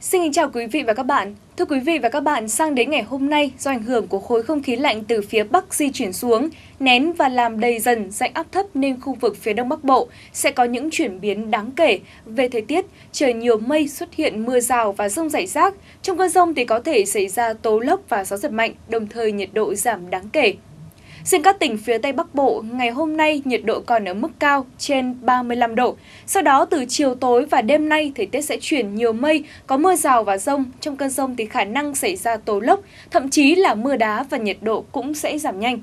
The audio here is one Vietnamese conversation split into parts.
Xin kính chào quý vị và các bạn. Thưa quý vị và các bạn, sang đến ngày hôm nay, do ảnh hưởng của khối không khí lạnh từ phía Bắc di chuyển xuống, nén và làm đầy dần dạnh áp thấp nên khu vực phía Đông Bắc Bộ sẽ có những chuyển biến đáng kể. Về thời tiết, trời nhiều mây xuất hiện mưa rào và rông rải rác. Trong cơn rông thì có thể xảy ra tố lốc và gió giật mạnh, đồng thời nhiệt độ giảm đáng kể. Riêng các tỉnh phía Tây Bắc Bộ, ngày hôm nay nhiệt độ còn ở mức cao trên 35 độ. Sau đó từ chiều tối và đêm nay, thời tiết sẽ chuyển nhiều mây, có mưa rào và rông. Trong cơn rông thì khả năng xảy ra tố lốc, thậm chí là mưa đá và nhiệt độ cũng sẽ giảm nhanh.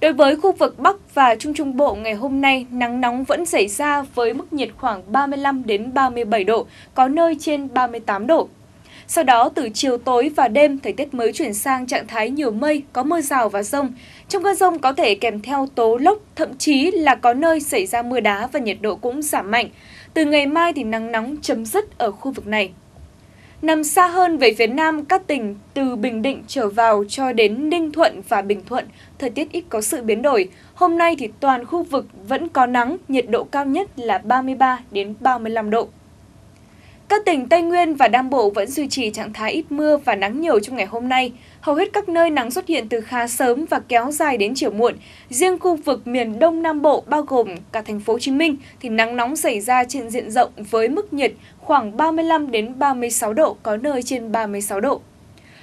Đối với khu vực Bắc và Trung Trung Bộ ngày hôm nay, nắng nóng vẫn xảy ra với mức nhiệt khoảng 35 đến 37 độ, có nơi trên 38 độ. Sau đó từ chiều tối và đêm, thời tiết mới chuyển sang trạng thái nhiều mây, có mưa rào và rông. Trong cơn rông có thể kèm theo tố lốc, thậm chí là có nơi xảy ra mưa đá và nhiệt độ cũng giảm mạnh. Từ ngày mai thì nắng nóng chấm dứt ở khu vực này. Nằm xa hơn về phía Nam, các tỉnh từ Bình Định trở vào cho đến Ninh Thuận và Bình Thuận, thời tiết ít có sự biến đổi. Hôm nay thì toàn khu vực vẫn có nắng, nhiệt độ cao nhất là 33 đến 35 độ. Các tỉnh Tây Nguyên và Nam Bộ vẫn duy trì trạng thái ít mưa và nắng nhiều trong ngày hôm nay. Hầu hết các nơi nắng xuất hiện từ khá sớm và kéo dài đến chiều muộn. Riêng khu vực miền Đông Nam Bộ bao gồm cả thành phố Hồ Chí Minh thì nắng nóng xảy ra trên diện rộng với mức nhiệt khoảng 35 đến 36 độ, có nơi trên 36 độ.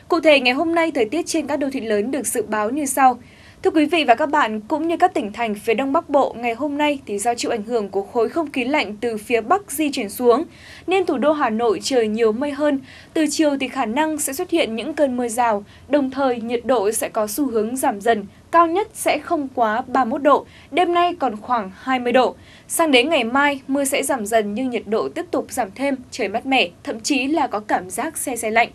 Cụ thể, ngày hôm nay thời tiết trên các đô thị lớn được dự báo như sau. Thưa quý vị và các bạn, cũng như các tỉnh thành phía Đông Bắc Bộ, ngày hôm nay thì do chịu ảnh hưởng của khối không khí lạnh từ phía Bắc di chuyển xuống, nên thủ đô Hà Nội trời nhiều mây hơn. Từ chiều thì khả năng sẽ xuất hiện những cơn mưa rào, đồng thời nhiệt độ sẽ có xu hướng giảm dần, cao nhất sẽ không quá 31 độ, đêm nay còn khoảng 20 độ. Sang đến ngày mai, mưa sẽ giảm dần nhưng nhiệt độ tiếp tục giảm thêm, trời mát mẻ, thậm chí là có cảm giác xe xe lạnh.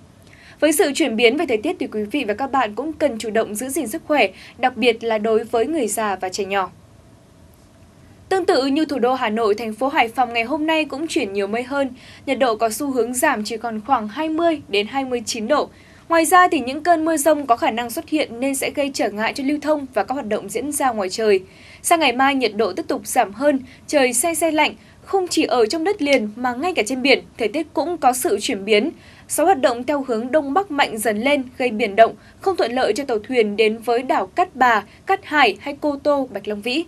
Với sự chuyển biến về thời tiết thì quý vị và các bạn cũng cần chủ động giữ gìn sức khỏe, đặc biệt là đối với người già và trẻ nhỏ. Tương tự như thủ đô Hà Nội, thành phố Hải Phòng ngày hôm nay cũng chuyển nhiều mây hơn, nhiệt độ có xu hướng giảm chỉ còn khoảng 20 đến 29 độ. Ngoài ra thì những cơn mưa rông có khả năng xuất hiện nên sẽ gây trở ngại cho lưu thông và các hoạt động diễn ra ngoài trời. Sang ngày mai nhiệt độ tiếp tục giảm hơn, trời se se lạnh không chỉ ở trong đất liền mà ngay cả trên biển, thời tiết cũng có sự chuyển biến. Gió hoạt động theo hướng đông bắc mạnh dần lên gây biển động, không thuận lợi cho tàu thuyền đến với đảo Cát Bà, Cát Hải hay Cô Tô, Bạch Long Vĩ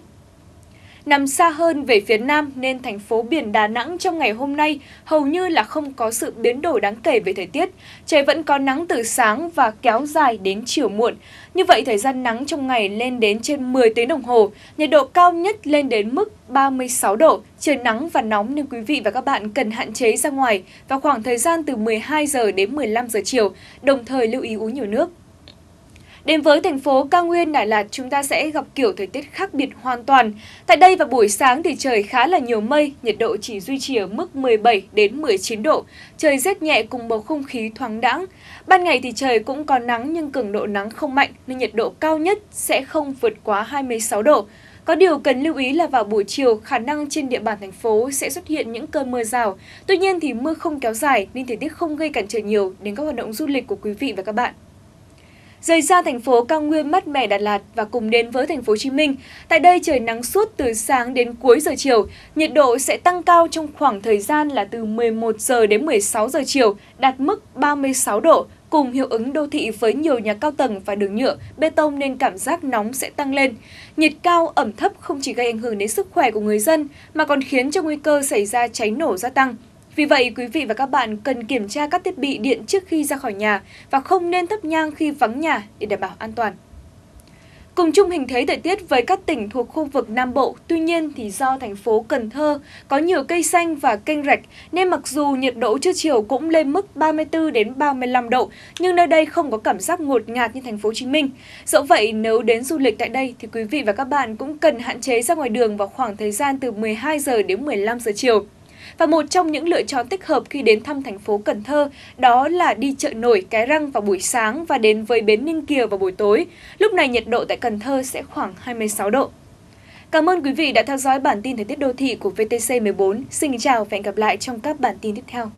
nằm xa hơn về phía nam nên thành phố biển Đà Nẵng trong ngày hôm nay hầu như là không có sự biến đổi đáng kể về thời tiết. Trời vẫn có nắng từ sáng và kéo dài đến chiều muộn. Như vậy thời gian nắng trong ngày lên đến trên 10 tiếng đồng hồ, nhiệt độ cao nhất lên đến mức 36 độ, trời nắng và nóng nên quý vị và các bạn cần hạn chế ra ngoài vào khoảng thời gian từ 12 giờ đến 15 giờ chiều, đồng thời lưu ý uống nhiều nước. Đến với thành phố Cao Nguyên, Đà Lạt chúng ta sẽ gặp kiểu thời tiết khác biệt hoàn toàn. Tại đây vào buổi sáng thì trời khá là nhiều mây, nhiệt độ chỉ duy trì ở mức 17 đến 19 độ, trời rét nhẹ cùng bầu không khí thoáng đãng. Ban ngày thì trời cũng có nắng nhưng cường độ nắng không mạnh nên nhiệt độ cao nhất sẽ không vượt quá 26 độ. Có điều cần lưu ý là vào buổi chiều, khả năng trên địa bàn thành phố sẽ xuất hiện những cơn mưa rào. Tuy nhiên thì mưa không kéo dài nên thời tiết không gây cản trở nhiều đến các hoạt động du lịch của quý vị và các bạn rời ra thành phố cao nguyên mát mẻ Đà Lạt và cùng đến với thành phố Hồ Chí Minh. Tại đây trời nắng suốt từ sáng đến cuối giờ chiều, nhiệt độ sẽ tăng cao trong khoảng thời gian là từ 11 giờ đến 16 giờ chiều, đạt mức 36 độ, cùng hiệu ứng đô thị với nhiều nhà cao tầng và đường nhựa, bê tông nên cảm giác nóng sẽ tăng lên. Nhiệt cao, ẩm thấp không chỉ gây ảnh hưởng đến sức khỏe của người dân mà còn khiến cho nguy cơ xảy ra cháy nổ gia tăng. Vì vậy, quý vị và các bạn cần kiểm tra các thiết bị điện trước khi ra khỏi nhà và không nên thắp nhang khi vắng nhà để đảm bảo an toàn. Cùng chung hình thế thời tiết với các tỉnh thuộc khu vực Nam Bộ, tuy nhiên thì do thành phố Cần Thơ có nhiều cây xanh và kênh rạch nên mặc dù nhiệt độ trưa chiều cũng lên mức 34 đến 35 độ, nhưng nơi đây không có cảm giác ngột ngạt như thành phố Hồ Chí Minh. Dẫu vậy, nếu đến du lịch tại đây thì quý vị và các bạn cũng cần hạn chế ra ngoài đường vào khoảng thời gian từ 12 giờ đến 15 giờ chiều. Và một trong những lựa chọn tích hợp khi đến thăm thành phố Cần Thơ đó là đi chợ nổi Cái Răng vào buổi sáng và đến với bến Ninh Kiều vào buổi tối. Lúc này nhiệt độ tại Cần Thơ sẽ khoảng 26 độ. Cảm ơn quý vị đã theo dõi bản tin thời tiết đô thị của VTC14. Xin chào và hẹn gặp lại trong các bản tin tiếp theo.